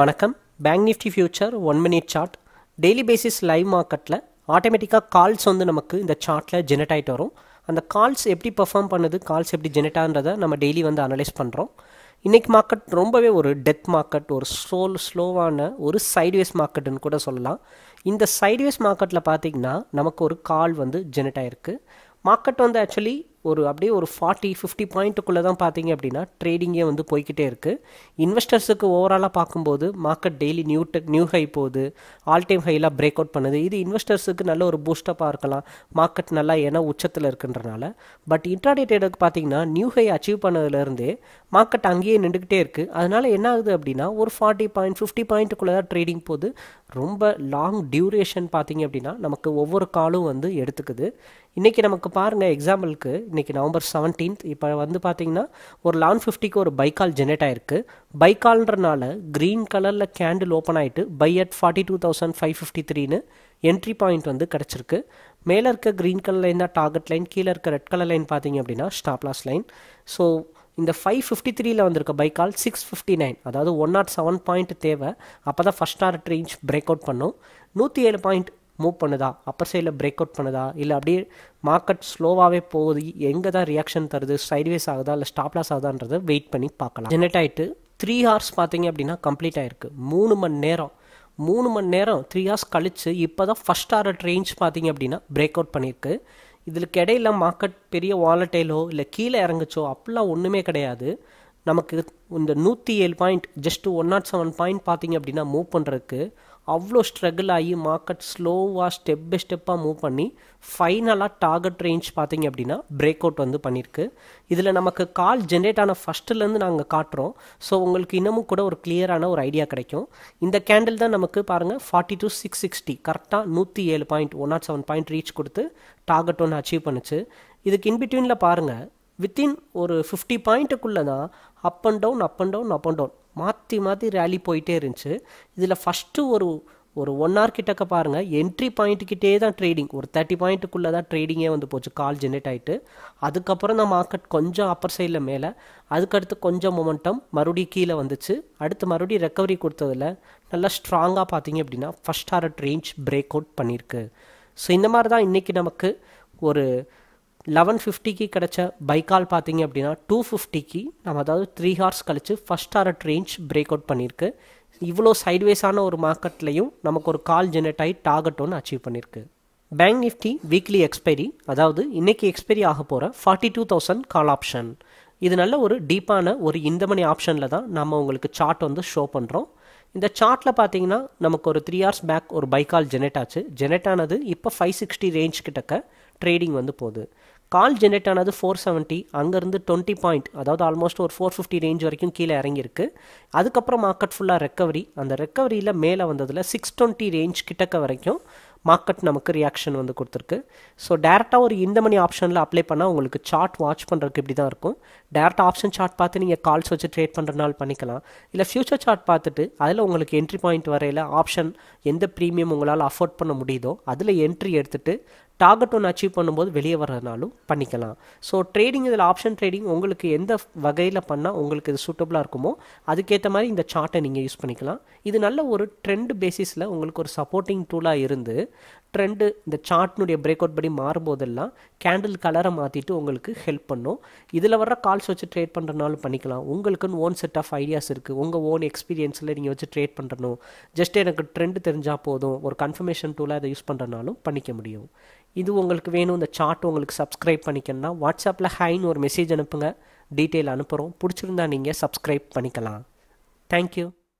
வணக்கம் Bank Nifty future one minute chart daily basis live மார்க்கெட்டில் ஆட்டோமேட்டிக்காக கால்ஸ் வந்து நமக்கு இந்த சார்ட்டில் ஜெனரேட் ஆகிட்டு வரும் அந்த கால்ஸ் எப்படி பர்ஃபார்ம் பண்ணுது கால்ஸ் எப்படி ஜெனரேட் நம்ம டெய்லி வந்து அனலைஸ் பண்ணுறோம் இன்றைக்கி மார்க்கெட் ரொம்பவே ஒரு டெத் மார்க்கெட் ஒரு ஸ்லோல் ஸ்லோவான ஒரு சைட்வேஸ் மார்க்கெட்டுன்னு கூட சொல்லலாம் இந்த சைட்வேஸ் மார்க்கெட்டில் பார்த்திங்கன்னா நமக்கு ஒரு கால் வந்து ஜெனரேட் ஆகிருக்கு மார்க்கெட் வந்து ஆக்சுவலி ஒரு அப்படியே ஒரு ஃபார்ட்டி ஃபிஃப்டி பாயிண்ட்டுக்குள்ளே தான் பார்த்தீங்க அப்படின்னா ட்ரேடிங்கே வந்து போய்கிட்டே இருக்குது இன்வெஸ்டர்ஸுக்கு ஓவராலாக பார்க்கும்போது market daily new tech new high போகுது ஆல் டைம் ஹைலாம் பிரேக் அவுட் பண்ணுது இது இன்வெஸ்டர்ஸுக்கு நல்ல ஒரு பூஸ்டப்பாக இருக்கலாம் மார்க்கெட் நல்லா ஏன்னா உச்சத்தில் இருக்குன்றனால பட் இன்ட்ராடே ட்ரேடருக்கு பார்த்தீங்கன்னா நியூ ஹை அச்சீவ் பண்ணதுலேருந்தே மார்க்கெட் அங்கேயே நின்றுக்கிட்டே இருக்குது அதனால் என்ன ஆகுது அப்படின்னா ஒரு ஃபார்ட்டி பாயிண்ட் ஃபிஃப்டி பாயிண்ட்டுக்குள்ளே தான் ட்ரேடிங் போகுது ரொம்ப லாங் டியூரேஷன் பார்த்தீங்க அப்படின்னா நமக்கு ஒவ்வொரு காலும் வந்து எடுத்துக்குது இன்றைக்கி நமக்கு பாருங்கள் எக்ஸாம்பிளுக்கு இன்றைக்கி நவம்பர் செவன்டீன்த் இப்போ வந்து பார்த்திங்கன்னா ஒரு லெவன் ஃபிஃப்டிக்கு ஒரு பைக்கால் ஜெனரேட் ஆகிருக்கு பைக்கால்ன்றனால க்ரீன் கலரில் கேண்டில் ஓப்பன் ஆகிட்டு buy at forty two thousand five fifty த்ரீன்னு என்ட்ரி பாயிண்ட் வந்து கிடச்சிருக்கு மேலே இருக்க க்ரீன் கலர் லைன் தான் டார்கெட் லைன் கீழே இருக்க ரெட் கலர் லைன் பார்த்திங்க அப்படின்னா ஸ்டாப்லாஸ் லைன் ஸோ இந்த ஃபைவ் ஃபிஃப்டி த்ரீயில் வந்திருக்க பைக்கால் சிக்ஸ் ஃபிஃப்டி நைன் அதாவது ஒன் நாட் செவன் பாயிண்ட் தேவை அப்போ தான் first hard range break out பண்ணும் நூற்றி ஏழு பாயிண்ட் மூவ் பண்ணுதா அப்பர் சைடில் பிரேக் அவுட் பண்ணுதா இல்லை அப்படியே மார்க்கெட் ஸ்லோவாகவே போகுது எங்கே தான் ரியாக்ஷன் தருது சைட்வேஸ் ஆகுதா இல்லை லாஸ் ஆகுதான்றது வெயிட் பண்ணி பார்க்கலாம் ஜெனரேட் ஆகிட்டு த்ரீ ஹார்ஸ் பார்த்தீங்க அப்படின்னா கம்ப்ளீட் ஆகிருக்கு மூணு மணி நேரம் மூணு மணி நேரம் த்ரீ ஹார்ஸ் கழித்து இப்போ தான் ஃபஸ்ட் ஆர்ட் ரேஞ்ச் பார்த்தீங்க அப்படின்னா பிரேக் அவுட் பண்ணியிருக்கு இதுக்கு கிடையில மார்க்கெட் பெரிய வாலட்டைலோ இல்லை கீழே இறங்குச்சோ அப்படிலாம் ஒன்றுமே கிடையாது நமக்கு இந்த நூற்றி ஏழு point just one nought seven point பார்த்தீங்க அப்படின்னா மூவ் பண்ணுறதுக்கு அவ்வளோ ஸ்ட்ரகிள் ஆகி மார்க்கெட் ஸ்லோவாக ஸ்டெப் பை ஸ்டெப்பாக மூவ் பண்ணி ஃபைனலாக டார்கெட் ரேஞ்ச் பார்த்திங்க அப்படின்னா பிரேக் அவுட் வந்து பண்ணியிருக்கு இதில் நமக்கு கால் ஜென்ரேட் ஆன ஃபஸ்ட்டுலேருந்து நாங்கள் காட்டுறோம் ஸோ உங்களுக்கு இன்னமும் கூட ஒரு கிளியரான ஒரு ஐடியா கிடைக்கும் இந்த கேண்டில் தான் நமக்கு பாருங்கள் ஃபார்ட்டி டு சிக்ஸ் சிக்ஸ்டி கரெக்டாக நூற்றி ஏழு point one nought seven point reach கொடுத்து டார்கெட் ஒன்று அச்சீவ் பண்ணுச்சு இதுக்கு இன்பிட்வீனில் பாருங்கள் வித்தின் ஒரு ஃபிஃப்டி பாயிண்ட்டுக்குள்ளே தான் up and down up and down up and down மாற்றி மாற்றி ரேலி போயிட்டே இருந்துச்சு இதில் ஃபஸ்ட்டு ஒரு ஒரு ஒன் ஹவர் கிட்டக்க பாருங்கள் என்ட்ரி பாயிண்ட்டுக்கிட்டே தான் ட்ரேடிங் ஒரு தேர்ட்டி பாயிண்ட்டுக்குள்ளே தான் ட்ரேடிங்கே வந்து போச்சு கால் ஜென்ரேட் ஆகிட்டு அதுக்கப்புறம் தான் மார்க்கெட் கொஞ்சம் அப்பர் சைடில் மேலே அதுக்கடுத்து கொஞ்சம் மொமெண்டம் மறுபடியும் கீழே வந்துச்சு அடுத்து மறுபடியும் ரெக்கவரி கொடுத்ததில் நல்லா ஸ்ட்ராங்காக பார்த்தீங்க அப்படின்னா first hard range break out பண்ணியிருக்கு ஸோ இந்த மாதிரி தான் இன்றைக்கி நமக்கு ஒரு லெவன் ஃபிஃப்டிக்கு கிடச்ச பைக்கால் பார்த்தீங்க அப்படின்னா டூ ஃபிஃப்டிக்கு நம்ம அதாவது த்ரீ ஹார்ஸ் கழித்து first hard range break out பண்ணியிருக்கு இவ்வளோ சைட்வேஸான ஒரு மார்க்கெட்லையும் நமக்கு ஒரு கால் ஜெனரேட் ஆகி டார்கெட் ஒன்று அச்சீவ் பண்ணியிருக்கு பேங்க் நிஃப்டி வீக்லி எக்ஸ்பைரி அதாவது இன்றைக்கி எக்ஸ்பைரி ஆக போகிற forty two thousand call option இது நல்ல ஒரு டீப்பான ஒரு இந்த மணி ஆப்ஷனில் தான் நம்ம உங்களுக்கு சார்ட் வந்து ஷோ பண்ணுறோம் இந்த சார்ட்டில் பார்த்தீங்கன்னா நமக்கு ஒரு த்ரீ ஹார்ஸ் பேக் ஒரு பைக்கால் ஜெனரேட் ஆச்சு ஜெனரேட் ஆனது இப்போ ஃபைவ் சிக்ஸ்டி ரேஞ்ச் கிட்டக்க ட்ரேடிங் வந்து போகுது கால் ஜென்ரேட் ஆனது ஃபோர் செவன்ட்டி அங்கேருந்து டுவெண்ட்டி பாயிண்ட் அதாவது ஆல்மோஸ்ட் ஒரு ஃபோர் ஃபிஃப்டி ரேஞ்ச் வரைக்கும் கீழே இறங்கியிருக்கு அதுக்கப்புறம் மார்க்கெட் ஃபுல்லாக ரெக்கவரி அந்த ரெக்கவரியில் மேலே வந்ததில் சிக்ஸ் டுவெண்ட்டி ரேஞ்ச் கிட்டக்க வரைக்கும் மார்க்கெட் நமக்கு ரியாக்ஷன் வந்து கொடுத்துருக்கு ஸோ டேரெக்டாக ஒரு இந்த மணி ஆப்ஷனில் அப்ளை பண்ணால் உங்களுக்கு சார்ட் வாட்ச் பண்ணுறதுக்கு இப்படி தான் இருக்கும் டேரெக்டாக ஆப்ஷன் சார்ட் பார்த்து நீங்கள் கால்ஸ் வச்சு ட்ரேட் பண்ணுறனால பண்ணிக்கலாம் இல்லை ஃப்யூச்சர் சார்ட் பார்த்துட்டு அதில் உங்களுக்கு என்ட்ரி பாயிண்ட் வரையில் ஆப்ஷன் எந்த ப்ரீமியம் உங்களால் அஃபோர்ட் பண்ண முடியுதோ அதில் என்ட்ரி எடுத்துகிட்டு டார்கெட் ஒன்று அச்சீவ் பண்ணும்போது வெளியே வர்றதுனாலும் பண்ணிக்கலாம் ஸோ ட்ரேடிங் இதில் ஆப்ஷன் ட்ரேடிங் உங்களுக்கு எந்த வகையில் பண்ணால் உங்களுக்கு இது சூட்டபுளாக இருக்குமோ அதுக்கேற்ற மாதிரி இந்த சார்ட்டை நீங்கள் யூஸ் பண்ணிக்கலாம் இது நல்ல ஒரு ட்ரெண்ட் பேசிஸில் உங்களுக்கு ஒரு சப்போர்ட்டிங் டூலாக இருந்து ட்ரெண்டு இந்த சார்ட்னுடைய பிரேக் அவுட் படி மாறும்போதெல்லாம் கேண்டில் கலரை மாற்றிட்டு உங்களுக்கு ஹெல்ப் பண்ணும் இதில் வர கால்ஸ் வச்சு ட்ரேட் பண்ணுறனாலும் பண்ணிக்கலாம் உங்களுக்குன்னு ஓன் செட் ஆஃப் ஐடியாஸ் இருக்குது உங்கள் ஓன் எக்ஸ்பீரியன்ஸில் நீங்கள் வச்சு ட்ரேட் பண்ணணும் ஜஸ்ட் எனக்கு ட்ரெண்டு தெரிஞ்சால் போதும் ஒரு கன்ஃபர்மேஷன் டூலாக இதை யூஸ் பண்ணுறனாலும் பண்ணிக்க முடியும் இது உங்களுக்கு வேணும் இந்த சார்ட் உங்களுக்கு சப்ஸ்கிரைப் பண்ணிக்கணும்னா வாட்ஸ்அப்பில் ஹைன்னு ஒரு மெசேஜ் அனுப்புங்க டீட்டெயில் அனுப்புகிறோம் பிடிச்சிருந்தா நீங்கள் சப்ஸ்கிரைப் பண்ணிக்கலாம் தேங்க்யூ